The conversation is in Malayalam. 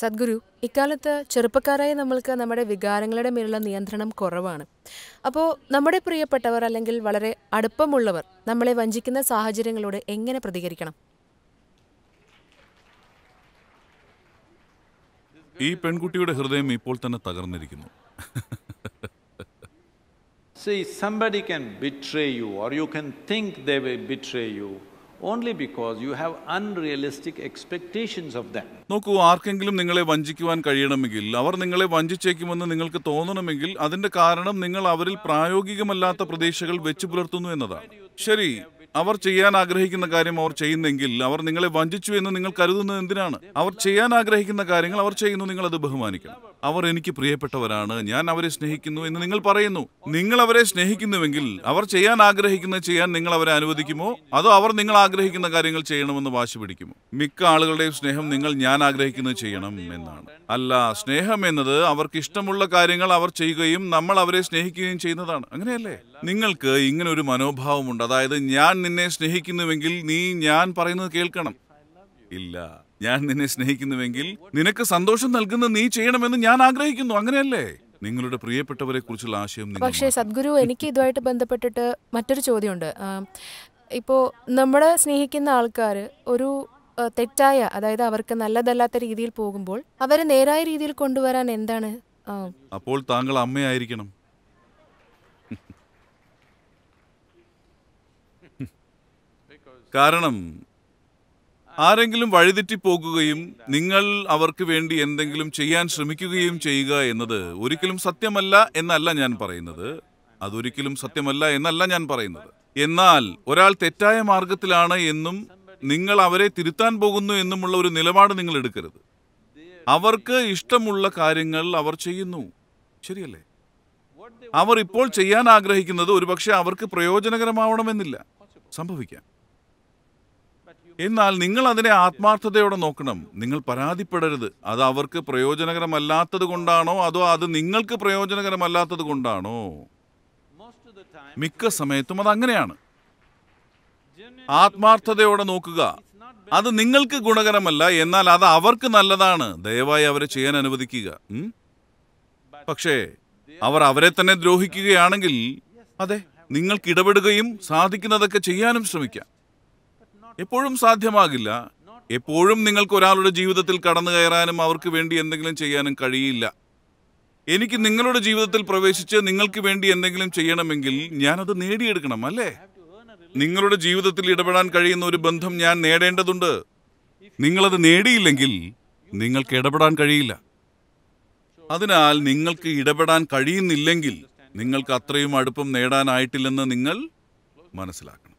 സദ്ഗുരു ഇക്കാലത്ത് ചെറുപ്പക്കാരായ നമ്മൾക്ക് നമ്മുടെ വികാരങ്ങളുടെ മേലുള്ള നിയന്ത്രണം കുറവാണ് അപ്പോൾ നമ്മുടെ പ്രിയപ്പെട്ടവർ അല്ലെങ്കിൽ വളരെ അടുപ്പമുള്ളവർ നമ്മളെ വഞ്ചിക്കുന്ന സാഹചര്യങ്ങളോട് എങ്ങനെ പ്രതികരിക്കണം ഈ പെൺകുട്ടിയുടെ ഹൃദയം ഇപ്പോൾ തന്നെ തകർന്നിരിക്കുന്നു See, somebody can betray you or you can think they will betray you. only because you have unrealistic expectations of them. നോക്കൂ ആർക്കെങ്കിലും നിങ്ങളെ വഞ്ചിക്കുവാൻ കഴിയണമെങ്കിൽ അവർ നിങ്ങളെ വഞ്ചിച്ചേക്കുമെന്ന് നിങ്ങൾക്ക് തോന്നണമെങ്കിൽ അതിന്റെ കാരണം നിങ്ങൾ അവരിൽ പ്രായോഗികമല്ലാത്ത പ്രതീക്ഷകൾ വെച്ചു പുലർത്തുന്നു എന്നതാണ് ശരി അവർ ചെയ്യാൻ ആഗ്രഹിക്കുന്ന കാര്യം അവർ ചെയ്യുന്നെങ്കിൽ അവർ നിങ്ങളെ വഞ്ചിച്ചു എന്ന് നിങ്ങൾ കരുതുന്നത് എന്തിനാണ് അവർ ചെയ്യാൻ ആഗ്രഹിക്കുന്ന കാര്യങ്ങൾ അവർ ചെയ്യുന്നു നിങ്ങൾ അത് ബഹുമാനിക്കണം അവർ എനിക്ക് പ്രിയപ്പെട്ടവരാണ് ഞാൻ അവരെ സ്നേഹിക്കുന്നു എന്ന് നിങ്ങൾ പറയുന്നു നിങ്ങൾ അവരെ സ്നേഹിക്കുന്നുവെങ്കിൽ അവർ ചെയ്യാൻ ആഗ്രഹിക്കുന്നത് ചെയ്യാൻ നിങ്ങൾ അവരെ അനുവദിക്കുമോ അതോ അവർ നിങ്ങൾ ആഗ്രഹിക്കുന്ന കാര്യങ്ങൾ ചെയ്യണമെന്ന് വാശി പിടിക്കുമോ മിക്ക ആളുകളുടെയും സ്നേഹം നിങ്ങൾ ഞാൻ ആഗ്രഹിക്കുന്നത് ചെയ്യണം എന്നാണ് അല്ല സ്നേഹം എന്നത് അവർക്ക് ഇഷ്ടമുള്ള കാര്യങ്ങൾ അവർ ചെയ്യുകയും നമ്മൾ അവരെ സ്നേഹിക്കുകയും ചെയ്യുന്നതാണ് അങ്ങനെയല്ലേ നിങ്ങൾക്ക് ഇങ്ങനെ ഒരു മനോഭാവമുണ്ട് അതായത് ഞാൻ നിന്നെ സ്നേഹിക്കുന്നുവെങ്കിൽ നീ ഞാൻ പറയുന്നത് കേൾക്കണം ഇല്ല ഞാൻ നിന്നെ സ്നേഹിക്കുന്നുവെങ്കിൽ നിനക്ക് സന്തോഷം നൽകുന്ന നീ ചെയ്യണമെന്ന് ഞാൻ ആഗ്രഹിക്കുന്നു അങ്ങനെയല്ലേ നിങ്ങളുടെ പ്രിയപ്പെട്ടവരെ കുറിച്ചുള്ള ആശയം പക്ഷേ സദ്ഗുരു എനിക്ക് ഇതുമായിട്ട് ബന്ധപ്പെട്ടിട്ട് മറ്റൊരു ചോദ്യമുണ്ട് ഇപ്പോൾ നമ്മളെ സ്നേഹിക്കുന്ന ആൾക്കാർ ഒരു തെറ്റായ അതായത് അവർക്ക് നല്ലതല്ലാത്ത രീതിയിൽ പോകുമ്പോൾ അവരെ നേരായ രീതിയിൽ കൊണ്ടുവരാൻ എന്താണ് അപ്പോൾ താങ്കൾ അമ്മയായിരിക്കണം കാരണം ആരെങ്കിലും വഴിതെറ്റി പോകുകയും നിങ്ങൾ അവർക്ക് വേണ്ടി എന്തെങ്കിലും ചെയ്യാൻ ശ്രമിക്കുകയും ചെയ്യുക എന്നത് ഒരിക്കലും സത്യമല്ല എന്നല്ല ഞാൻ പറയുന്നത് അതൊരിക്കലും സത്യമല്ല എന്നല്ല ഞാൻ പറയുന്നത് എന്നാൽ ഒരാൾ തെറ്റായ മാർഗത്തിലാണ് എന്നും നിങ്ങൾ അവരെ തിരുത്താൻ പോകുന്നു എന്നുമുള്ള ഒരു നിലപാട് നിങ്ങൾ എടുക്കരുത് അവർക്ക് ഇഷ്ടമുള്ള കാര്യങ്ങൾ അവർ ചെയ്യുന്നു ശരിയല്ലേ അവർ ഇപ്പോൾ ചെയ്യാൻ ആഗ്രഹിക്കുന്നത് ഒരുപക്ഷെ അവർക്ക് പ്രയോജനകരമാവണമെന്നില്ല സംഭവിക്കാം എന്നാൽ നിങ്ങൾ അതിനെ ആത്മാർത്ഥതയോടെ നോക്കണം നിങ്ങൾ പരാതിപ്പെടരുത് അത് അവർക്ക് പ്രയോജനകരമല്ലാത്തത് കൊണ്ടാണോ അതോ അത് നിങ്ങൾക്ക് പ്രയോജനകരമല്ലാത്തത് കൊണ്ടാണോ മിക്ക സമയത്തും അത് അങ്ങനെയാണ് ആത്മാർത്ഥതയോടെ നോക്കുക അത് നിങ്ങൾക്ക് ഗുണകരമല്ല എന്നാൽ അത് അവർക്ക് നല്ലതാണ് ദയവായി അവരെ ചെയ്യാൻ അനുവദിക്കുക പക്ഷേ അവർ അവരെ തന്നെ ദ്രോഹിക്കുകയാണെങ്കിൽ അതെ നിങ്ങൾക്ക് ഇടപെടുകയും സാധിക്കുന്നതൊക്കെ ചെയ്യാനും ശ്രമിക്കാം എപ്പോഴും സാധ്യമാകില്ല എപ്പോഴും നിങ്ങൾക്ക് ഒരാളുടെ ജീവിതത്തിൽ കടന്നു കയറാനും അവർക്ക് വേണ്ടി എന്തെങ്കിലും ചെയ്യാനും കഴിയില്ല എനിക്ക് നിങ്ങളുടെ ജീവിതത്തിൽ പ്രവേശിച്ച് നിങ്ങൾക്ക് വേണ്ടി എന്തെങ്കിലും ചെയ്യണമെങ്കിൽ ഞാനത് നേടിയെടുക്കണം അല്ലേ നിങ്ങളുടെ ജീവിതത്തിൽ ഇടപെടാൻ കഴിയുന്ന ഒരു ബന്ധം ഞാൻ നേടേണ്ടതുണ്ട് നിങ്ങളത് നേടിയില്ലെങ്കിൽ നിങ്ങൾക്ക് ഇടപെടാൻ കഴിയില്ല അതിനാൽ നിങ്ങൾക്ക് ഇടപെടാൻ കഴിയുന്നില്ലെങ്കിൽ നിങ്ങൾക്ക് അത്രയും അടുപ്പം നേടാനായിട്ടില്ലെന്ന് നിങ്ങൾ മനസ്സിലാക്കണം